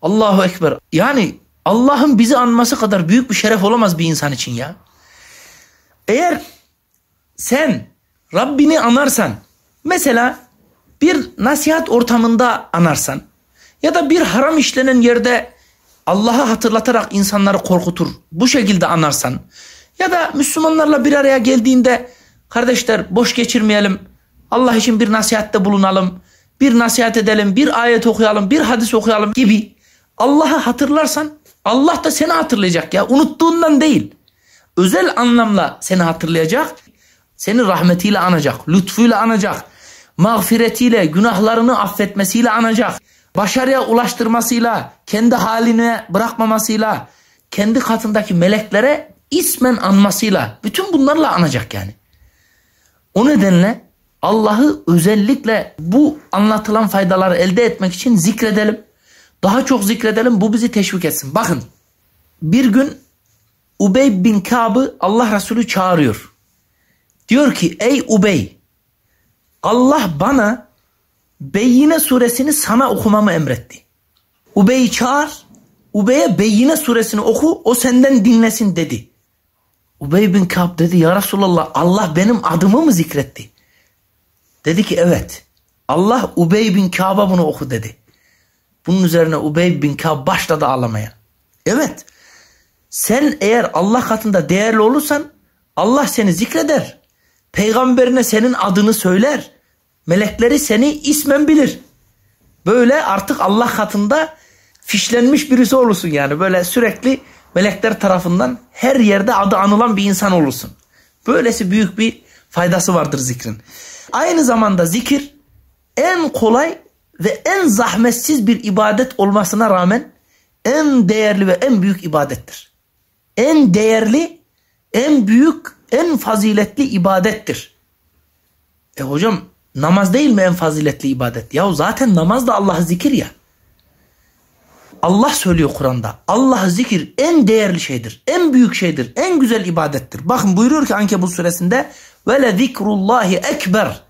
Allahu Ekber. Yani Allah'ın bizi anması kadar büyük bir şeref olamaz bir insan için ya. Eğer sen Rabbini anarsan mesela bir nasihat ortamında anarsan ya da bir haram işlenen yerde Allah'a hatırlatarak insanları korkutur bu şekilde anarsan ya da Müslümanlarla bir araya geldiğinde kardeşler boş geçirmeyelim Allah için bir nasihatte bulunalım bir nasihat edelim, bir ayet okuyalım, bir hadis okuyalım gibi Allah'ı hatırlarsan Allah da seni hatırlayacak ya. Unuttuğundan değil. Özel anlamla seni hatırlayacak. Seni rahmetiyle anacak, lütfuyla anacak, mağfiretiyle, günahlarını affetmesiyle anacak. Başarıya ulaştırmasıyla, kendi haline bırakmamasıyla, kendi katındaki meleklere ismen anmasıyla, bütün bunlarla anacak yani. O nedenle Allah'ı özellikle bu anlatılan faydaları elde etmek için zikredelim. Daha çok zikredelim bu bizi teşvik etsin. Bakın bir gün Ubey bin Kab'ı Allah Resulü çağırıyor. Diyor ki ey Ubey Allah bana Beyine suresini sana okumamı emretti. Ubey'i çağır. Ubey'e Beyine suresini oku o senden dinlesin dedi. Ubey bin Kab dedi ya Resulallah Allah benim adımı mı zikretti? Dedi ki evet. Allah Ubey bin Kaba bunu oku dedi. Bunun üzerine Ubey bin Kâb başladı ağlamaya. Evet. Sen eğer Allah katında değerli olursan Allah seni zikreder. Peygamberine senin adını söyler. Melekleri seni ismen bilir. Böyle artık Allah katında fişlenmiş birisi olursun yani. Böyle sürekli melekler tarafından her yerde adı anılan bir insan olursun. Böylesi büyük bir faydası vardır zikrin. Aynı zamanda zikir en kolay ve en zahmetsiz bir ibadet olmasına rağmen en değerli ve en büyük ibadettir. En değerli, en büyük, en faziletli ibadettir. E hocam namaz değil mi en faziletli ibadet? Ya zaten namaz da Allah zikir ya. Allah söylüyor Kur'an'da. Allah zikir en değerli şeydir. En büyük şeydir. En güzel ibadettir. Bakın buyuruyor ki Ankebut suresinde ve le zikrullahi ekber.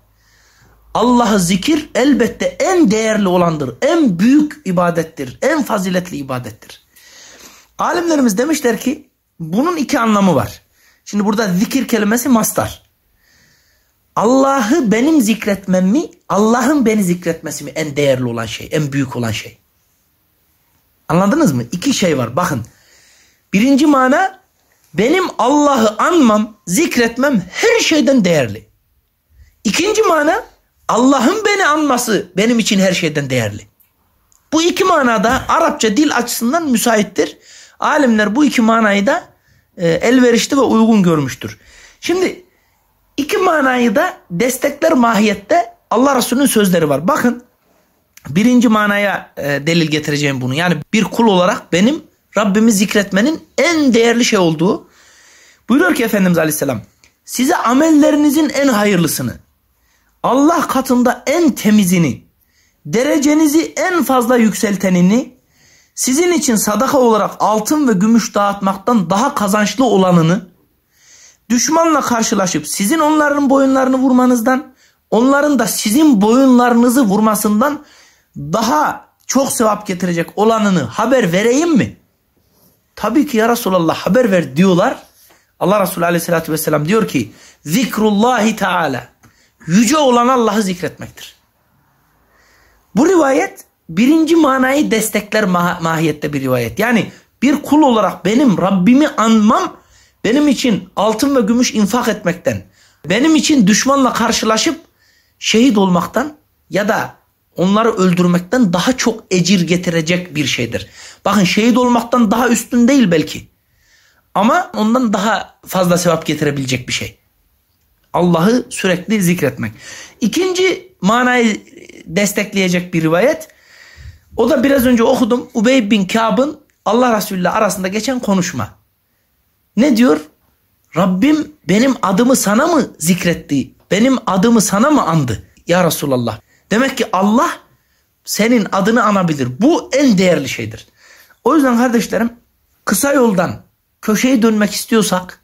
Allah'ı zikir elbette en değerli olandır. En büyük ibadettir. En faziletli ibadettir. Alimlerimiz demişler ki bunun iki anlamı var. Şimdi burada zikir kelimesi mastar. Allah'ı benim zikretmem mi? Allah'ın beni zikretmesi mi? En değerli olan şey, en büyük olan şey. Anladınız mı? İki şey var. Bakın. Birinci mana benim Allah'ı anmam, zikretmem her şeyden değerli. İkinci mana Allah'ın beni anması benim için her şeyden değerli. Bu iki manada Arapça dil açısından müsaittir. Alimler bu iki manayı da e, elverişli ve uygun görmüştür. Şimdi iki manayı da destekler mahiyette Allah Resulü'nün sözleri var. Bakın birinci manaya e, delil getireceğim bunu. Yani bir kul olarak benim Rabbimi zikretmenin en değerli şey olduğu. Buyuruyor ki Efendimiz Aleyhisselam size amellerinizin en hayırlısını Allah katında en temizini derecenizi en fazla yükseltenini sizin için sadaka olarak altın ve gümüş dağıtmaktan daha kazançlı olanını düşmanla karşılaşıp sizin onların boyunlarını vurmanızdan onların da sizin boyunlarınızı vurmasından daha çok sevap getirecek olanını haber vereyim mi? Tabii ki ya Resulallah haber ver diyorlar. Allah Resulü aleyhissalatü vesselam diyor ki zikrullahi teala yüce olan Allah'ı zikretmektir. Bu rivayet birinci manayı destekler ma mahiyette bir rivayet. Yani bir kul olarak benim Rabbimi anmam benim için altın ve gümüş infak etmekten, benim için düşmanla karşılaşıp şehit olmaktan ya da onları öldürmekten daha çok ecir getirecek bir şeydir. Bakın şehit olmaktan daha üstün değil belki. Ama ondan daha fazla sevap getirebilecek bir şey. Allah'ı sürekli zikretmek. İkinci manayı destekleyecek bir rivayet. O da biraz önce okudum. Ubey bin Kab'ın Allah Resulü ile arasında geçen konuşma. Ne diyor? Rabbim benim adımı sana mı zikretti? Benim adımı sana mı andı? Ya Resulallah Demek ki Allah senin adını anabilir. Bu en değerli şeydir. O yüzden kardeşlerim kısa yoldan köşeyi dönmek istiyorsak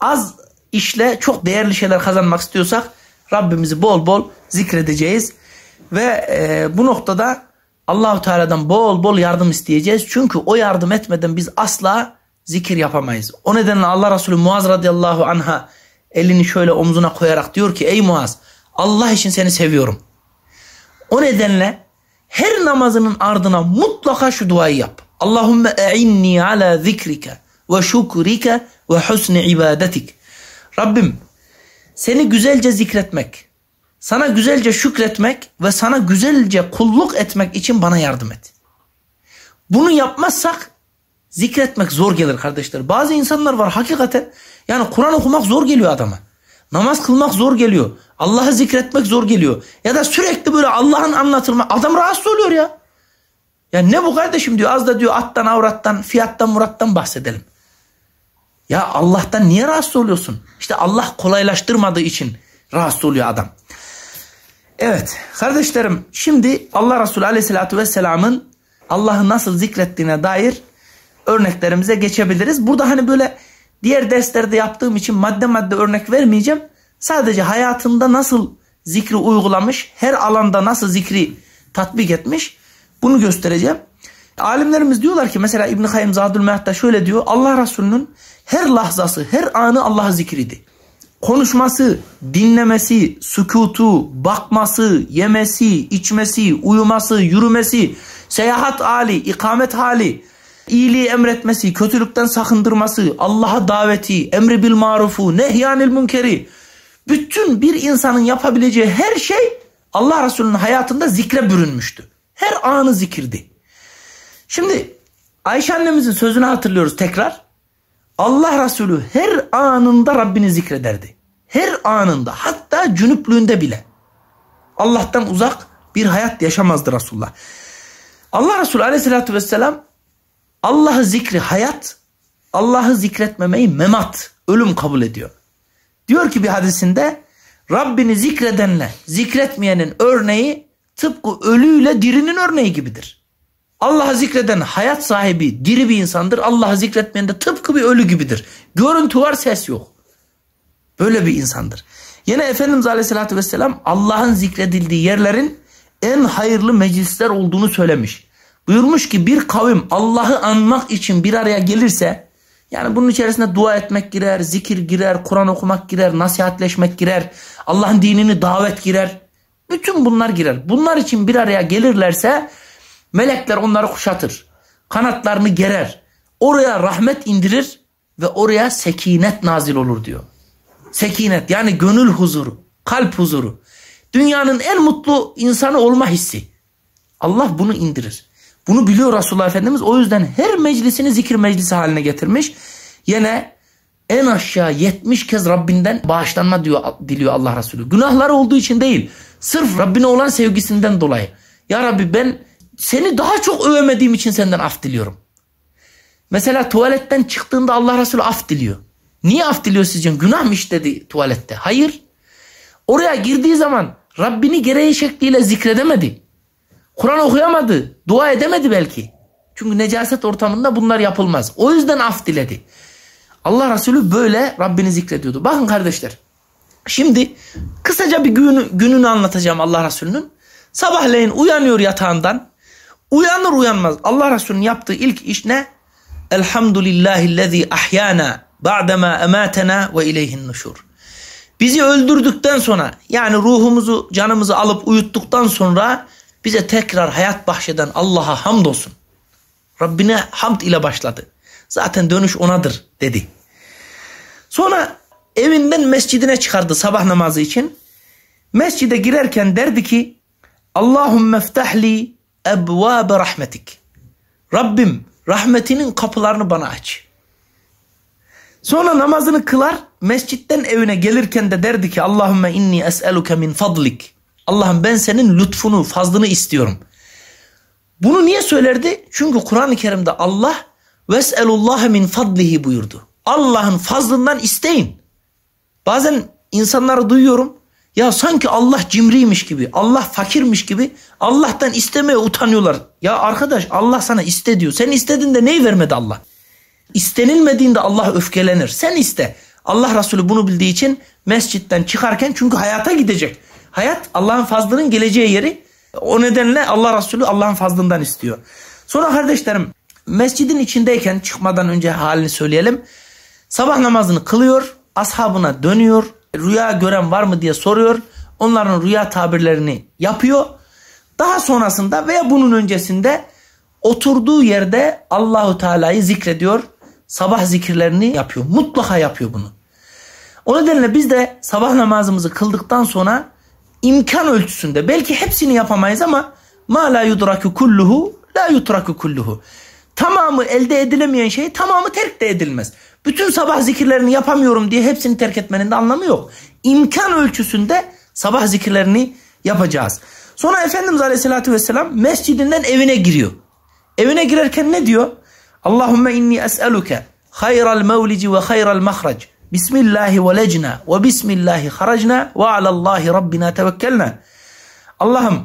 az işle çok değerli şeyler kazanmak istiyorsak Rabbimizi bol bol zikredeceğiz. Ve e, bu noktada Allahu Teala'dan bol bol yardım isteyeceğiz. Çünkü o yardım etmeden biz asla zikir yapamayız. O nedenle Allah Resulü Muaz radıyallahu anha elini şöyle omzuna koyarak diyor ki ey Muaz Allah için seni seviyorum. O nedenle her namazının ardına mutlaka şu duayı yap. Allahümme e'inni ala zikrike ve şükrike ve husni ibadetik. Rabbim seni güzelce zikretmek, sana güzelce şükretmek ve sana güzelce kulluk etmek için bana yardım et. Bunu yapmazsak zikretmek zor gelir kardeşler. Bazı insanlar var hakikaten yani Kur'an okumak zor geliyor adama. Namaz kılmak zor geliyor. Allah'ı zikretmek zor geliyor. Ya da sürekli böyle Allah'ın anlatılma. Adam rahatsız oluyor ya. Ya ne bu kardeşim diyor. Az da diyor attan avrattan fiyattan murattan bahsedelim. Ya Allah'tan niye rahatsız oluyorsun? İşte Allah kolaylaştırmadığı için rahatsız oluyor adam. Evet kardeşlerim şimdi Allah Resulü Aleyhisselatü Vesselam'ın Allah'ı nasıl zikrettiğine dair örneklerimize geçebiliriz. Burada hani böyle diğer derslerde yaptığım için madde madde örnek vermeyeceğim. Sadece hayatında nasıl zikri uygulamış, her alanda nasıl zikri tatbik etmiş bunu göstereceğim. Alimlerimiz diyorlar ki mesela İbn-i Kayyum Zadül Mehd'de şöyle diyor. Allah Resulü'nün her lahzası, her anı Allah zikriydi. Konuşması, dinlemesi, sükutu, bakması, yemesi, içmesi, uyuması, yürümesi, seyahat hali, ikamet hali, iyiliği emretmesi, kötülükten sakındırması, Allah'a daveti, emri bil marufu, nehyanil münkeri, bütün bir insanın yapabileceği her şey Allah Resulü'nün hayatında zikre bürünmüştü. Her anı zikirdi. Şimdi Ayşe annemizin sözünü hatırlıyoruz tekrar. Allah Resulü her anında Rabbini zikrederdi. Her anında hatta cünüplüğünde bile. Allah'tan uzak bir hayat yaşamazdı Resulullah. Allah Resulü aleyhissalatü vesselam Allah'ı zikri hayat, Allah'ı zikretmemeyi memat, ölüm kabul ediyor. Diyor ki bir hadisinde Rabbini zikredenle zikretmeyenin örneği tıpkı ölüyle dirinin örneği gibidir. Allah'ı zikreden hayat sahibi diri bir insandır. Allah'ı zikretmeyen de tıpkı bir ölü gibidir. Görüntü var ses yok. Böyle bir insandır. Yine Efendimiz Aleyhisselatü Vesselam Allah'ın zikredildiği yerlerin en hayırlı meclisler olduğunu söylemiş. Buyurmuş ki bir kavim Allah'ı anmak için bir araya gelirse yani bunun içerisinde dua etmek girer, zikir girer, Kur'an okumak girer, nasihatleşmek girer, Allah'ın dinini davet girer. Bütün bunlar girer. Bunlar için bir araya gelirlerse melekler onları kuşatır. Kanatlarını gerer. Oraya rahmet indirir ve oraya sekinet nazil olur diyor. Sekinet yani gönül huzuru, kalp huzuru. Dünyanın en mutlu insanı olma hissi. Allah bunu indirir. Bunu biliyor Resulullah Efendimiz. O yüzden her meclisini zikir meclisi haline getirmiş. Yine en aşağı 70 kez Rabbinden bağışlanma diyor, diliyor Allah Resulü. Günahları olduğu için değil. Sırf Rabbine olan sevgisinden dolayı. Ya Rabbi ben seni daha çok övemediğim için senden af diliyorum. Mesela tuvaletten çıktığında Allah Resulü af diliyor. Niye af diliyor sizce? Günah mı işledi tuvalette? Hayır. Oraya girdiği zaman Rabbini gereği şekliyle zikredemedi. Kur'an okuyamadı. Dua edemedi belki. Çünkü necaset ortamında bunlar yapılmaz. O yüzden af diledi. Allah Resulü böyle Rabbini zikrediyordu. Bakın kardeşler. Şimdi kısaca bir günü, gününü anlatacağım Allah Resulü'nün. Sabahleyin uyanıyor yatağından. Uyanır uyanmaz Allah Resulü'nün yaptığı ilk iş ne? Elhamdülillahillezî ahyana ba'dema ematena ve ileyhin nuşur. Bizi öldürdükten sonra yani ruhumuzu canımızı alıp uyuttuktan sonra bize tekrar hayat bahşeden Allah'a hamdolsun. Rabbine hamd ile başladı. Zaten dönüş onadır dedi. Sonra evinden mescidine çıkardı sabah namazı için. Mescide girerken derdi ki Allahümme ftahli ebvâbe rahmetik. Rabbim rahmetinin kapılarını bana aç. Sonra namazını kılar mescitten evine gelirken de derdi ki Allahümme inni es'eluke min fadlik. Allah'ım ben senin lütfunu, fazlını istiyorum. Bunu niye söylerdi? Çünkü Kur'an-ı Kerim'de Allah veselullaha min fadlihi buyurdu. Allah'ın fazlından isteyin. Bazen insanları duyuyorum. Ya sanki Allah cimriymiş gibi, Allah fakirmiş gibi Allah'tan istemeye utanıyorlar. Ya arkadaş Allah sana iste diyor. Sen istediğinde neyi vermedi Allah? İstenilmediğinde Allah öfkelenir. Sen iste. Allah Resulü bunu bildiği için mescitten çıkarken çünkü hayata gidecek. Hayat Allah'ın fazlının geleceği yeri. O nedenle Allah Resulü Allah'ın fazlından istiyor. Sonra kardeşlerim mescidin içindeyken çıkmadan önce halini söyleyelim. Sabah namazını kılıyor, ashabına dönüyor, rüya gören var mı diye soruyor. Onların rüya tabirlerini yapıyor. Daha sonrasında veya bunun öncesinde oturduğu yerde Allahu Teala'yı zikrediyor. Sabah zikirlerini yapıyor. Mutlaka yapıyor bunu. O nedenle biz de sabah namazımızı kıldıktan sonra imkan ölçüsünde belki hepsini yapamayız ama ma la yudraku kulluhu la yutraku kulluhu. Tamamı elde edilemeyen şey tamamı terk de edilmez. Bütün sabah zikirlerini yapamıyorum diye hepsini terk etmenin de anlamı yok. İmkan ölçüsünde sabah zikirlerini yapacağız. Sonra Efendimiz Aleyhisselatü Vesselam mescidinden evine giriyor. Evine girerken ne diyor? Allahümme inni es'eluke hayral mevlici ve hayral mahrac. Bismillahi velecna ve bismillahi haracna ve alallahi rabbina tevekkelna. Allah'ım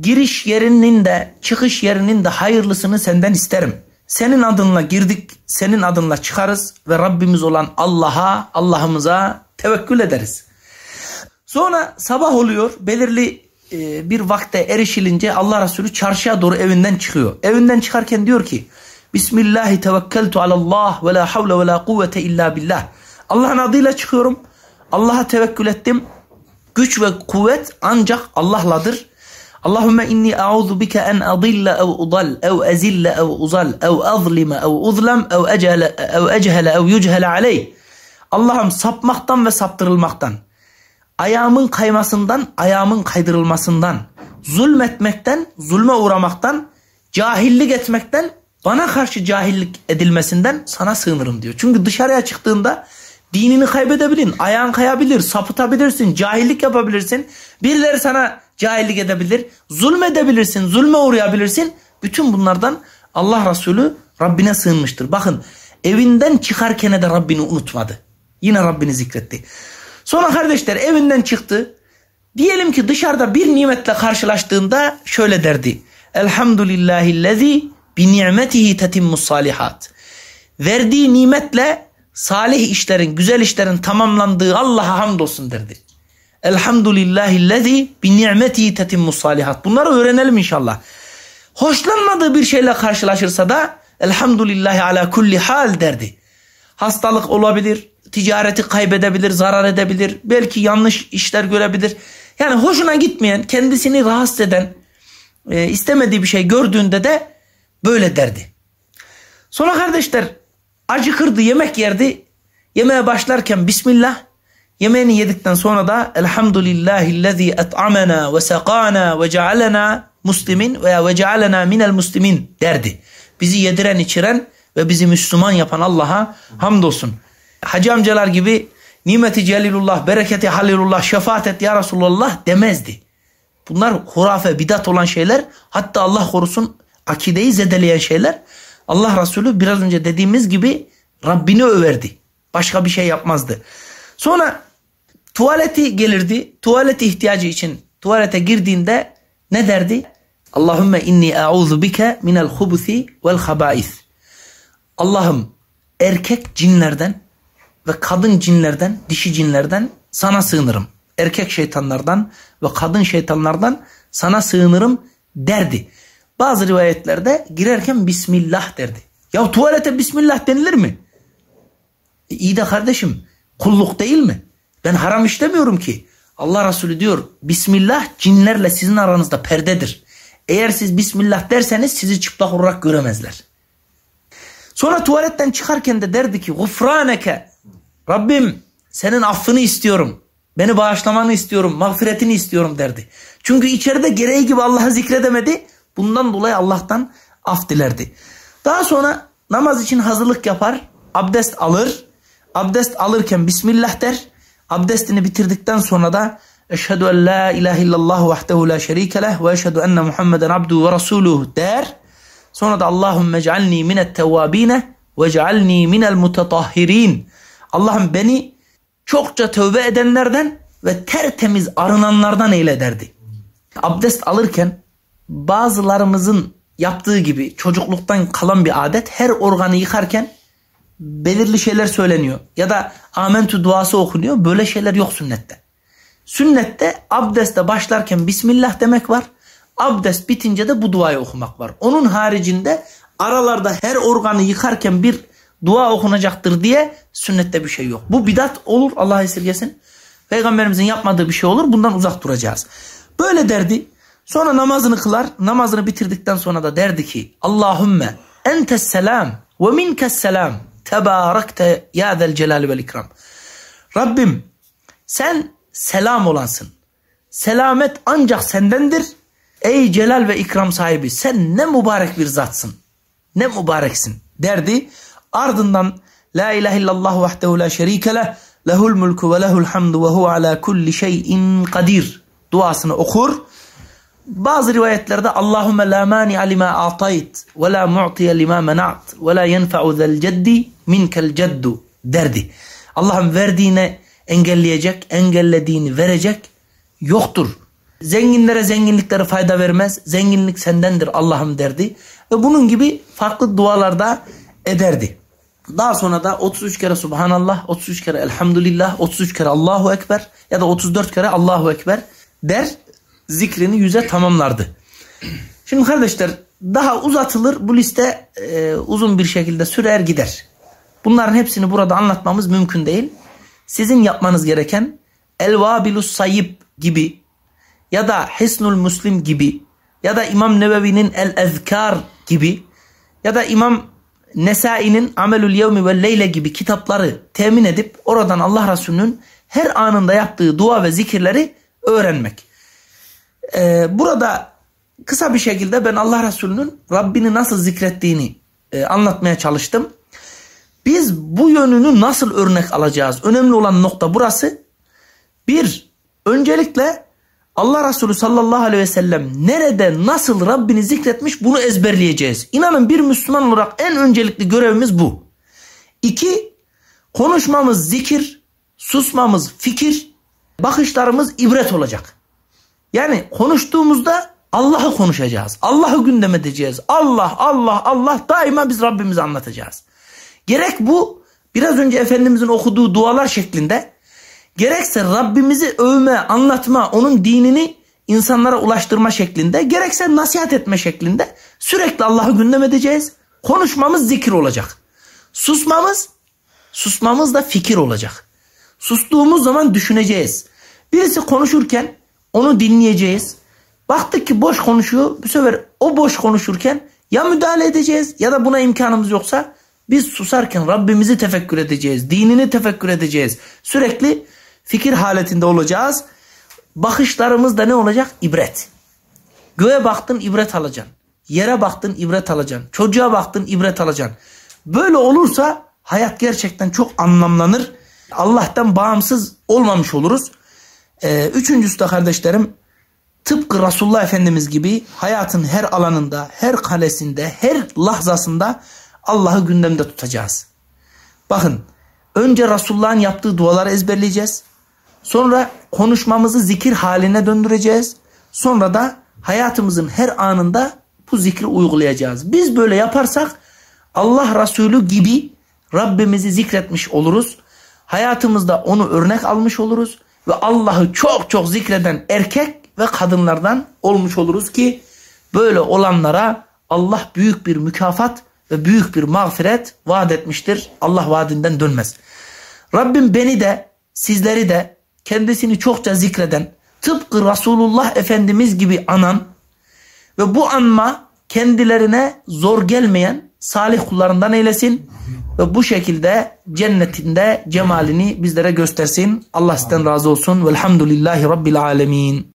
giriş yerinin de çıkış yerinin de hayırlısını senden isterim. Senin adınla girdik, senin adınla çıkarız ve Rabbimiz olan Allah'a, Allah'ımıza tevekkül ederiz. Sonra sabah oluyor, belirli e, bir vakte erişilince Allah Resulü çarşıya doğru evinden çıkıyor. Evinden çıkarken diyor ki, Bismillahi tevekkeltu alallah ve la havle ve la kuvvete illa billah. Allah'ın adıyla çıkıyorum. Allah'a tevekkül ettim. Güç ve kuvvet ancak Allah'ladır. Allahümme inni a'udhu bike en adilla ev udal ev ezilla ev uzal ev azlime ev uzlem ev ecehele ev ecehele ev yüchele aleyh. Allah'ım sapmaktan ve saptırılmaktan, ayağımın kaymasından, ayağımın kaydırılmasından, zulmetmekten, zulme uğramaktan, cahillik etmekten, bana karşı cahillik edilmesinden sana sığınırım diyor. Çünkü dışarıya çıktığında Dinini kaybedebilirsin, ayağın kayabilir, sapıtabilirsin, cahillik yapabilirsin. Birileri sana cahillik edebilir, zulmedebilirsin, zulme uğrayabilirsin. Bütün bunlardan Allah Resulü Rabbine sığınmıştır. Bakın evinden çıkarken de Rabbini unutmadı. Yine Rabbini zikretti. Sonra kardeşler evinden çıktı. Diyelim ki dışarıda bir nimetle karşılaştığında şöyle derdi. Elhamdülillahillezî bi ni'metihi tetimmus salihat. Verdiği nimetle salih işlerin, güzel işlerin tamamlandığı Allah'a hamdolsun derdi. Elhamdülillahillezî bi ni'metihi tetimmus salihat. Bunları öğrenelim inşallah. Hoşlanmadığı bir şeyle karşılaşırsa da elhamdülillahi ala kulli hal derdi. Hastalık olabilir, ticareti kaybedebilir, zarar edebilir, belki yanlış işler görebilir. Yani hoşuna gitmeyen, kendisini rahatsız eden, e, istemediği bir şey gördüğünde de böyle derdi. Sonra kardeşler acıkırdı yemek yerdi. Yemeğe başlarken Bismillah. Yemeğini yedikten sonra da Elhamdülillahillezî et'amena ve sekâna ve cealena muslimin veya ve cealena minel muslimin derdi. Bizi yediren içiren ve bizi Müslüman yapan Allah'a hamdolsun. Hacı amcalar gibi nimeti celilullah, bereketi halilullah, şefaat et ya Resulullah demezdi. Bunlar hurafe, bidat olan şeyler. Hatta Allah korusun akideyi zedeleyen şeyler. Allah Resulü biraz önce dediğimiz gibi Rabbini överdi. Başka bir şey yapmazdı. Sonra tuvaleti gelirdi. Tuvalet ihtiyacı için tuvalete girdiğinde ne derdi? Allahümme inni a'udhu bike minel hubusi vel habais. Allah'ım erkek cinlerden ve kadın cinlerden, dişi cinlerden sana sığınırım. Erkek şeytanlardan ve kadın şeytanlardan sana sığınırım derdi. Bazı rivayetlerde girerken Bismillah derdi. Ya tuvalete Bismillah denilir mi? E, iyi de kardeşim kulluk değil mi? Ben haram işlemiyorum ki. Allah Resulü diyor Bismillah cinlerle sizin aranızda perdedir. Eğer siz Bismillah derseniz sizi çıplak olarak göremezler. Sonra tuvaletten çıkarken de derdi ki gufraneke Rabbim senin affını istiyorum. Beni bağışlamanı istiyorum, mağfiretini istiyorum derdi. Çünkü içeride gereği gibi Allah'ı zikredemedi. Bundan dolayı Allah'tan af dilerdi. Daha sonra namaz için hazırlık yapar, abdest alır. Abdest alırken Bismillah der. Abdestini bitirdikten sonra da Eşhedü en la ilahe illallah vahdehu la şerike leh ve eşhedü enne Muhammeden abdu ve rasuluh der. Sonra da Allahümme cealni minel tevvabine ve cealni minel mutetahhirin. Allah'ım beni çokça tövbe edenlerden ve tertemiz arınanlardan eyle derdi. Abdest alırken bazılarımızın yaptığı gibi çocukluktan kalan bir adet her organı yıkarken belirli şeyler söyleniyor. Ya da amentü duası okunuyor. Böyle şeyler yok sünnette. Sünnette abdeste başlarken Bismillah demek var. Abdest bitince de bu duayı okumak var. Onun haricinde aralarda her organı yıkarken bir dua okunacaktır diye sünnette bir şey yok. Bu bidat olur Allah esirgesin. Peygamberimizin yapmadığı bir şey olur. Bundan uzak duracağız. Böyle derdi Sonra namazını kılar. Namazını bitirdikten sonra da derdi ki Allahümme entes selam ve minkes selam tebarekte ya zel celal vel ikram. Rabbim sen selam olansın. Selamet ancak sendendir. Ey celal ve ikram sahibi sen ne mübarek bir zatsın. Ne mübareksin derdi. Ardından La ilahe illallah vahdehu la şerike leh lehul mulku ve lehul hamdu ve huve ala kulli şeyin kadir duasını okur bazı rivayetlerde Allahümme la mani'a lima atayt ve la mu'tiye lima mena'at ve la yenfe'u zel ceddi minkel ceddu derdi. Allah'ın verdiğine engelleyecek, engellediğini verecek yoktur. Zenginlere zenginlikleri fayda vermez. Zenginlik sendendir Allah'ım derdi. Ve bunun gibi farklı dualarda ederdi. Daha sonra da 33 kere Subhanallah, 33 kere Elhamdülillah, 33 kere Allahu Ekber ya da 34 kere Allahu Ekber der zikrini yüze tamamlardı. Şimdi kardeşler daha uzatılır bu liste e, uzun bir şekilde sürer gider. Bunların hepsini burada anlatmamız mümkün değil. Sizin yapmanız gereken Elvabilus Sayyib gibi ya da Hisnul Müslim gibi ya da İmam Nebevi'nin El Ezkar gibi ya da İmam Nesai'nin Amelül Yevmi ve Leyle gibi kitapları temin edip oradan Allah Resulü'nün her anında yaptığı dua ve zikirleri öğrenmek e, burada kısa bir şekilde ben Allah Resulü'nün Rabbini nasıl zikrettiğini e, anlatmaya çalıştım. Biz bu yönünü nasıl örnek alacağız? Önemli olan nokta burası. Bir, öncelikle Allah Resulü sallallahu aleyhi ve sellem nerede nasıl Rabbini zikretmiş bunu ezberleyeceğiz. İnanın bir Müslüman olarak en öncelikli görevimiz bu. İki, konuşmamız zikir, susmamız fikir, bakışlarımız ibret olacak. Yani konuştuğumuzda Allah'ı konuşacağız. Allah'ı gündem edeceğiz. Allah, Allah, Allah daima biz Rabbimizi anlatacağız. Gerek bu biraz önce Efendimizin okuduğu dualar şeklinde gerekse Rabbimizi övme, anlatma, onun dinini insanlara ulaştırma şeklinde gerekse nasihat etme şeklinde sürekli Allah'ı gündem edeceğiz. Konuşmamız zikir olacak. Susmamız, susmamız da fikir olacak. Sustuğumuz zaman düşüneceğiz. Birisi konuşurken onu dinleyeceğiz. Baktık ki boş konuşuyor. Bu sefer o boş konuşurken ya müdahale edeceğiz ya da buna imkanımız yoksa biz susarken Rabbimizi tefekkür edeceğiz. Dinini tefekkür edeceğiz. Sürekli fikir haletinde olacağız. Bakışlarımız da ne olacak? İbret. Göğe baktın ibret alacaksın. Yere baktın ibret alacaksın. Çocuğa baktın ibret alacaksın. Böyle olursa hayat gerçekten çok anlamlanır. Allah'tan bağımsız olmamış oluruz. Ee, üçüncüsü de kardeşlerim tıpkı Resulullah Efendimiz gibi hayatın her alanında, her kalesinde, her lahzasında Allah'ı gündemde tutacağız. Bakın önce Resulullah'ın yaptığı duaları ezberleyeceğiz. Sonra konuşmamızı zikir haline döndüreceğiz. Sonra da hayatımızın her anında bu zikri uygulayacağız. Biz böyle yaparsak Allah Resulü gibi Rabbimizi zikretmiş oluruz. Hayatımızda onu örnek almış oluruz ve Allah'ı çok çok zikreden erkek ve kadınlardan olmuş oluruz ki böyle olanlara Allah büyük bir mükafat ve büyük bir mağfiret vaat etmiştir. Allah vaadinden dönmez. Rabbim beni de sizleri de kendisini çokça zikreden tıpkı Resulullah Efendimiz gibi anan ve bu anma kendilerine zor gelmeyen salih kullarından eylesin ve bu şekilde cennetinde cemalini bizlere göstersin. Allah sizden razı olsun. Velhamdülillahi Rabbil alemin.